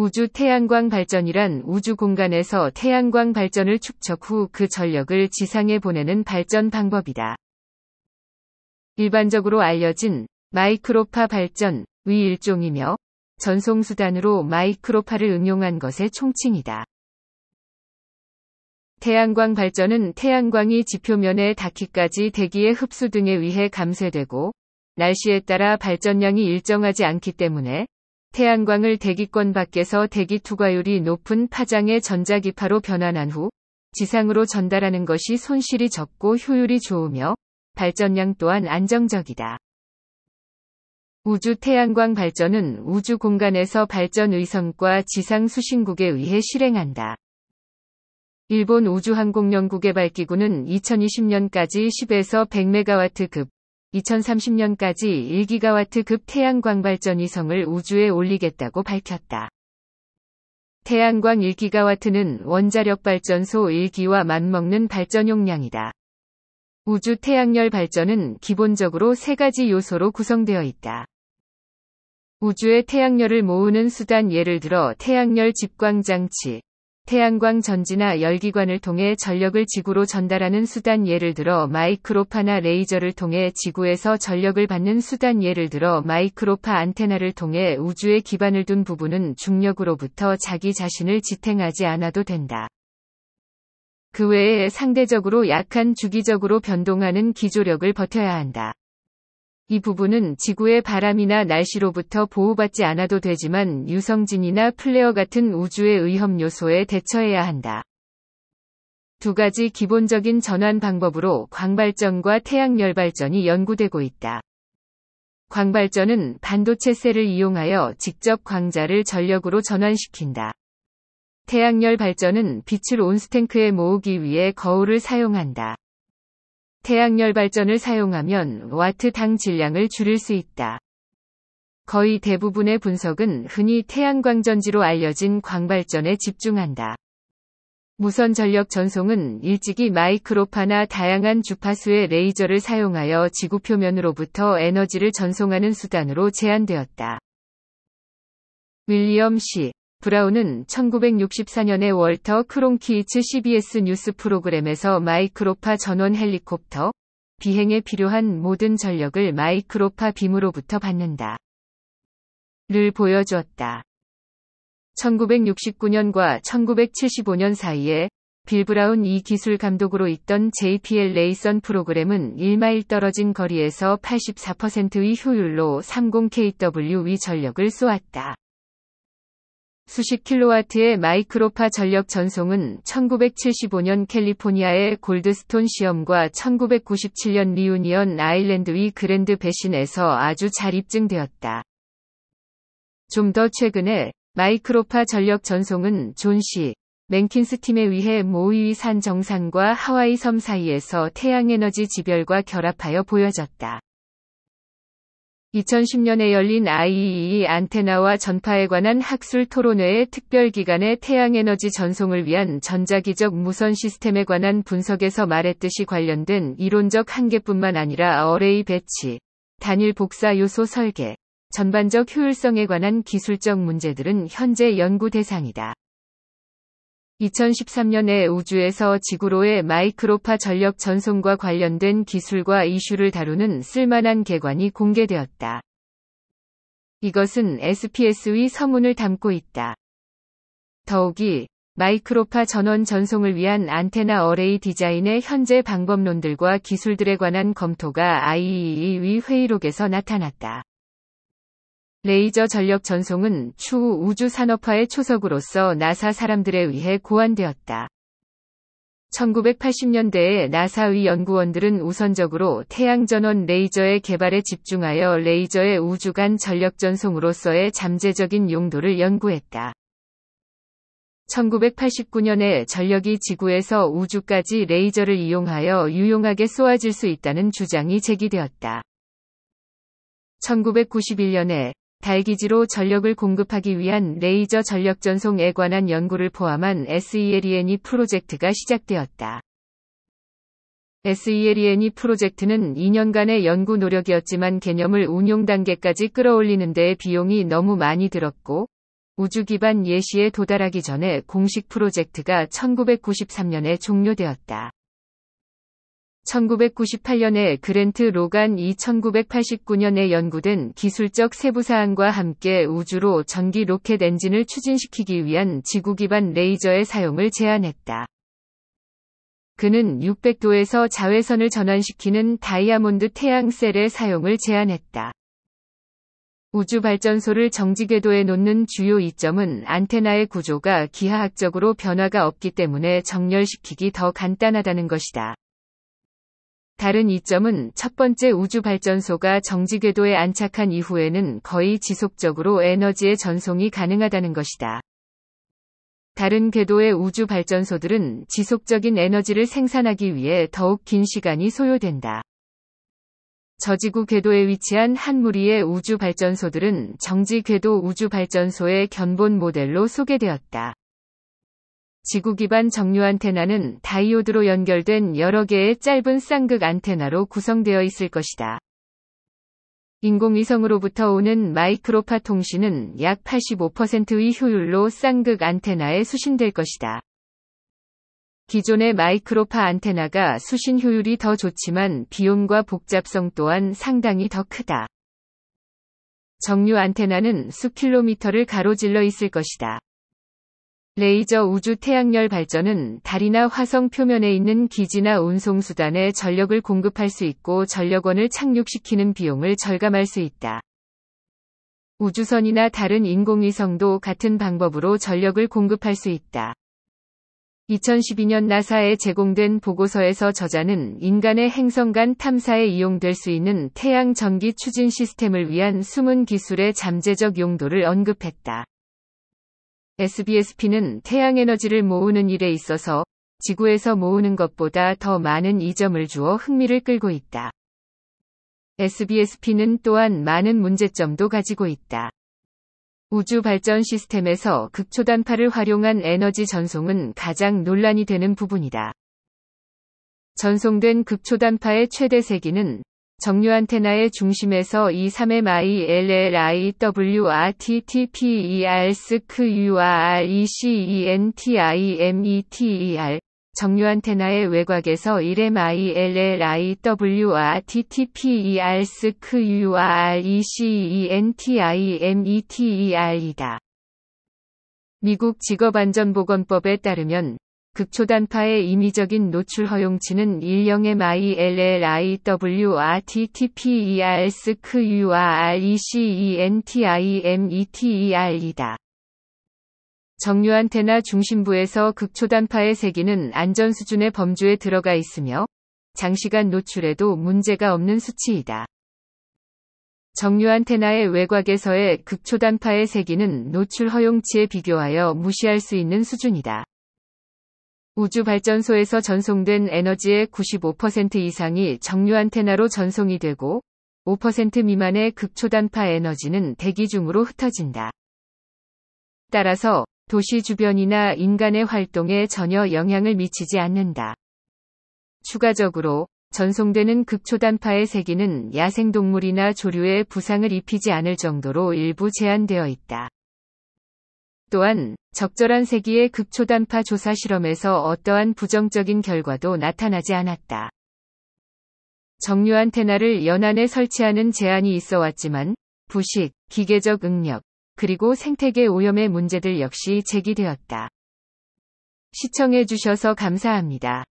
우주 태양광 발전이란 우주 공간에서 태양광 발전을 축적 후 그 전력을 지상에 보내는 발전 방법이다. 일반적으로 알려진 마이크로파 발전 위 일종이며 전송수단으로 마이크로파를 응용한 것의 총칭이다. 태양광 발전은 태양광이 지표면에 닿기까지 대기의 흡수 등에 의해 감쇄되고 날씨에 따라 발전량이 일정하지 않기 때문에 태양광을 대기권 밖에서 대기 투과율이 높은 파장의 전자기파로 변환한 후 지상으로 전달하는 것이 손실이 적고 효율이 좋으며 발전량 또한 안정적이다. 우주 태양광 발전은 우주 공간에서 발전 의성과 지상 수신국에 의해 실행한다. 일본 우주항공연구개발기구는 2020년까지 10에서 100메가와트급 2030년까지 1기가와트급 태양광발전위성을 우주에 올리겠다고 밝혔다. 태양광 1기가와트는 원자력 발전소 1기와 맞먹는 발전 용량이다. 우주 태양열 발전은 기본적으로 세 가지 요소로 구성되어 있다. 우주의 태양열을 모으는 수단 예를 들어 태양열 집광장치, 태양광 전지나 열기관을 통해 전력을 지구로 전달하는 수단 예를 들어 마이크로파나 레이저를 통해 지구에서 전력을 받는 수단 예를 들어 마이크로파 안테나를 통해 우주에 기반을 둔 부분은 중력으로부터 자기 자신을 지탱하지 않아도 된다. 그 외에 상대적으로 약한 주기적으로 변동하는 기조력을 버텨야 한다. 이 부분은 지구의 바람이나 날씨로부터 보호받지 않아도 되지만 유성진이나 플레어 같은 우주의 위험 요소에 대처해야 한다. 두 가지 기본적인 전환 방법으로 광발전과 태양열 발전이 연구되고 있다. 광발전은 반도체 셀을 이용하여 직접 광자를 전력으로 전환시킨다. 태양열 발전은 빛을 온스탱크에 모으기 위해 거울을 사용한다. 태양열 발전을 사용하면 와트 당 질량을 줄일 수 있다. 거의 대부분의 분석은 흔히 태양광전지로 알려진 광발전에 집중한다. 무선 전력 전송은 일찍이 마이크로파나 다양한 주파수의 레이저를 사용하여 지구 표면으로부터 에너지를 전송하는 수단으로 제한되었다. 윌리엄 씨. 브라운은 1964년에 월터 크롱키이츠 CBS 뉴스 프로그램에서 마이크로파 전원 헬리콥터 비행에 필요한 모든 전력을 마이크로파 빔으로부터 받는다. 를 보여주었다. 1969년과 1975년 사이에 빌 브라운 이 기술 감독으로 있던 JPL 레이선 프로그램은 1마일 떨어진 거리에서 84%의 효율로 30kW 위 전력을 쏘았다. 수십 킬로와트의 마이크로파 전력 전송은 1975년 캘리포니아의 골드스톤 시험과 1997년 리우니언 아일랜드위 그랜드 배신에서 아주 잘 입증되었다. 좀 더 최근에 마이크로파 전력 전송은 존시 맨킨스 팀에 의해 모이위 산 정상과 하와이 섬 사이에서 태양에너지 지별과 결합하여 보여졌다. 2010년에 열린 IEEE 안테나와 전파에 관한 학술 토론회의 특별기간에 태양에너지 전송을 위한 전자기적 무선 시스템에 관한 분석에서 말했듯이 관련된 이론적 한계뿐만 아니라 어레이 배치, 단일 복사 요소 설계, 전반적 효율성에 관한 기술적 문제들은 현재 연구 대상이다. 2013년에 우주에서 지구로의 마이크로파 전력 전송과 관련된 기술과 이슈를 다루는 쓸만한 개관이 공개되었다. 이것은 SPS의 서문을 담고 있다. 더욱이 마이크로파 전원 전송을 위한 안테나 어레이 디자인의 현재 방법론들과 기술들에 관한 검토가 IEEE 회의록에서 나타났다. 레이저 전력 전송은 추후 우주 산업화의 초석으로서 나사 사람들에 의해 고안되었다. 1980년대에 나사의 연구원들은 우선적으로 태양전원 레이저의 개발에 집중하여 레이저의 우주간 전력 전송으로서의 잠재적인 용도를 연구했다. 1989년에 전력이 지구에서 우주까지 레이저를 이용하여 유용하게 쏘아질 수 있다는 주장이 제기되었다. 1991년에 달기지로 전력을 공급하기 위한 레이저 전력 전송에 관한 연구를 포함한 SELENE e 프로젝트가 시작되었다. SELENE e 프로젝트는 2년간의 연구 노력이었지만 개념을 운용 단계까지 끌어올리는 데 비용이 너무 많이 들었고, 우주 기반 예시에 도달하기 전에 공식 프로젝트가 1993년에 종료되었다. 1998년에 그랜트 로간 2 9 8 9년에 연구된 기술적 세부사항과 함께 우주로 전기 로켓 엔진을 추진시키기 위한 지구 기반 레이저의 사용을 제안했다. 그는 600도에서 자외선을 전환시키는 다이아몬드 태양셀의 사용을 제안했다. 우주발전소를 정지궤도에 놓는 주요 이점은 안테나의 구조가 기하학적으로 변화가 없기 때문에 정렬시키기 더 간단하다는 것이다. 다른 이점은 첫 번째 우주발전소가 정지궤도에 안착한 이후에는 거의 지속적으로 에너지의 전송이 가능하다는 것이다. 다른 궤도의 우주발전소들은 지속적인 에너지를 생산하기 위해 더욱 긴 시간이 소요된다. 저지구 궤도에 위치한 한 무리의 우주발전소들은 정지 궤도 우주발전소의 견본 모델로 소개되었다. 지구 기반 정류 안테나는 다이오드로 연결된 여러 개의 짧은 쌍극 안테나로 구성되어 있을 것이다. 인공위성으로부터 오는 마이크로파 통신은 약 85%의 효율로 쌍극 안테나에 수신될 것이다. 기존의 마이크로파 안테나가 수신 효율이 더 좋지만 비용과 복잡성 또한 상당히 더 크다. 정류 안테나는 수킬로미터를 가로질러 있을 것이다. 레이저 우주 태양열 발전은 달이나 화성 표면에 있는 기지나 운송수단에 전력을 공급할 수 있고 전력원을 착륙시키는 비용을 절감할 수 있다. 우주선이나 다른 인공위성도 같은 방법으로 전력을 공급할 수 있다. 2012년 나사에 제공된 보고서에서 저자는 인간의 행성 간 탐사에 이용될 수 있는 태양 전기 추진 시스템을 위한 숨은 기술의 잠재적 용도를 언급했다. SBSP는 태양 에너지를 모으는 일에 있어서 지구에서 모으는 것보다 더 많은 이점을 주어 흥미를 끌고 있다. SBSP는 또한 많은 문제점도 가지고 있다. 우주 발전 시스템에서 극초단파를 활용한 에너지 전송은 가장 논란이 되는 부분이다. 전송된 극초단파의 최대 세기는 정류 안테나의 중심에서 2 3 m i l l i w r t t p e r s k u r e c e n t i m e t e r 정류 안테나의 외곽에서 1 m i l l i w r t t p e r s k u r e c e n t i m e t e r 이다 미국 직업안전보건법에 따르면 극초단파의 임의적인 노출 허용치는 일령의 myLLIWRTTPERSQURECENTIMETER이다. 정류 안테나 중심부에서 극초단파의 세기는 안전 수준의 범주에 들어가 있으며 장시간 노출에도 문제가 없는 수치이다. 정류 안테나의 외곽에서의 극초단파의 세기는 노출 허용치에 비교하여 무시할 수 있는 수준이다. 우주발전소에서 전송된 에너지의 95% 이상이 정류 안테나로 전송이 되고 5% 미만의 극초단파 에너지는 대기 중으로 흩어진다. 따라서 도시 주변이나 인간의 활동에 전혀 영향을 미치지 않는다. 추가적으로 전송되는 극초단파의 세기는 야생동물이나 조류에 부상을 입히지 않을 정도로 일부 제한되어 있다. 또한 적절한 세기의 극초단파 조사 실험에서 어떠한 부정적인 결과도 나타나지 않았다. 정류 한테나를 연안에 설치하는 제한이 있어 왔지만 부식, 기계적 응력, 그리고 생태계 오염의 문제들 역시 제기되었다. 시청해주셔서 감사합니다.